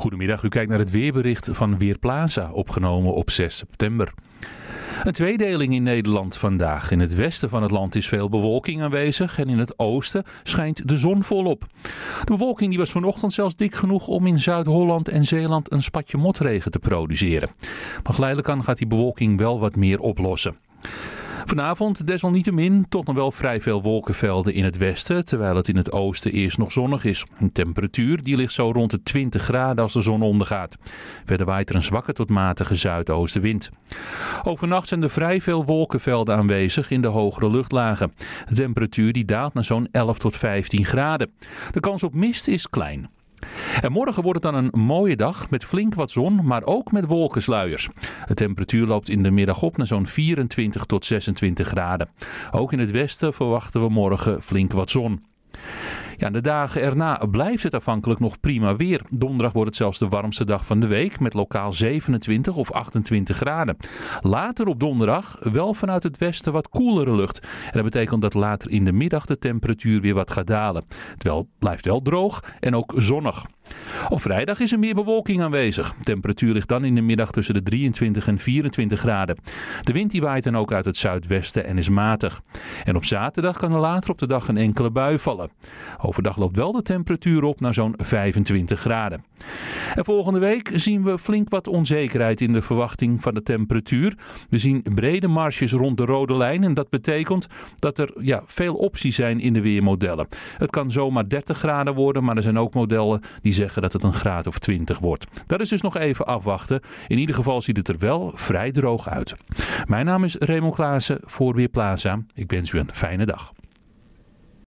Goedemiddag, u kijkt naar het weerbericht van Weerplaza, opgenomen op 6 september. Een tweedeling in Nederland vandaag. In het westen van het land is veel bewolking aanwezig en in het oosten schijnt de zon volop. De bewolking die was vanochtend zelfs dik genoeg om in Zuid-Holland en Zeeland een spatje motregen te produceren. Maar geleidelijk aan gaat die bewolking wel wat meer oplossen. Vanavond desalniettemin toch nog wel vrij veel wolkenvelden in het westen, terwijl het in het oosten eerst nog zonnig is. Een temperatuur die ligt zo rond de 20 graden als de zon ondergaat. Verder waait er een zwakke tot matige zuidoostenwind. Overnacht zijn er vrij veel wolkenvelden aanwezig in de hogere luchtlagen. De temperatuur die daalt naar zo'n 11 tot 15 graden. De kans op mist is klein. En morgen wordt het dan een mooie dag met flink wat zon, maar ook met wolkensluiers. De temperatuur loopt in de middag op naar zo'n 24 tot 26 graden. Ook in het westen verwachten we morgen flink wat zon. Ja, de dagen erna blijft het afhankelijk nog prima weer. Donderdag wordt het zelfs de warmste dag van de week met lokaal 27 of 28 graden. Later op donderdag wel vanuit het westen wat koelere lucht. En dat betekent dat later in de middag de temperatuur weer wat gaat dalen. Terwijl blijft wel droog en ook zonnig. Op vrijdag is er meer bewolking aanwezig. De temperatuur ligt dan in de middag tussen de 23 en 24 graden. De wind die waait dan ook uit het zuidwesten en is matig. En op zaterdag kan er later op de dag een enkele bui vallen. Overdag loopt wel de temperatuur op naar zo'n 25 graden. En volgende week zien we flink wat onzekerheid in de verwachting van de temperatuur. We zien brede marges rond de rode lijn en dat betekent dat er ja, veel opties zijn in de weermodellen. Het kan zomaar 30 graden worden, maar er zijn ook modellen die zeggen dat het een graad of 20 wordt. Dat is dus nog even afwachten. In ieder geval ziet het er wel vrij droog uit. Mijn naam is Raymond Klaassen voor Weerplaza. Ik wens u een fijne dag.